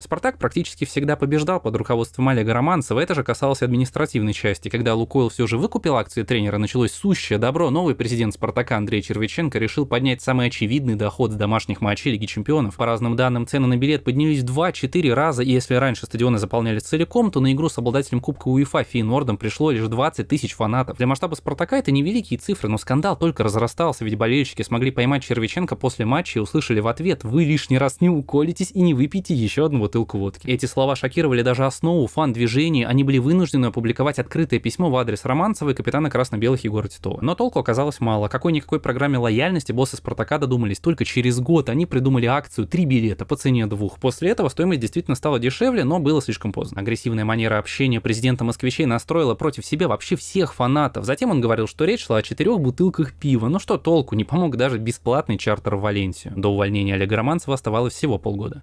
Спартак практически всегда побеждал под руководством Олега Романцева, это же касалось административной части. Когда Лукойл все же выкупил акции тренера, началось сущее добро, новый президент Спартака Андрей Червяченко решил поднять самый очевидный доход с домашних матчей Лиги Чемпионов. По разным данным, цены на билет поднялись в 2-4 раза, и если раньше стадионы заполнялись целиком, то на игру с обладателем Кубка УЕФА Фейнордом пришло лишь 20 тысяч фанатов. Для масштаба Спартака это невеликие цифры, но скандал только разрастался, ведь болельщики смогли поймать Червяченко после матча и услышали в ответ «Вы лишний раз не уколитесь и не выпьете еще одного бутылку водки. Эти слова шокировали даже основу фан движения они были вынуждены опубликовать открытое письмо в адрес Романцева и капитана красно-белых Егора Титова. Но толку оказалось мало. Какой-никакой программе лояльности боссы Спартака додумались. Только через год они придумали акцию «Три билета» по цене двух. После этого стоимость действительно стала дешевле, но было слишком поздно. Агрессивная манера общения президента москвичей настроила против себя вообще всех фанатов. Затем он говорил, что речь шла о четырех бутылках пива. Но что толку, не помог даже бесплатный чартер в Валенсию. До увольнения Олега Романцева оставалось всего полгода.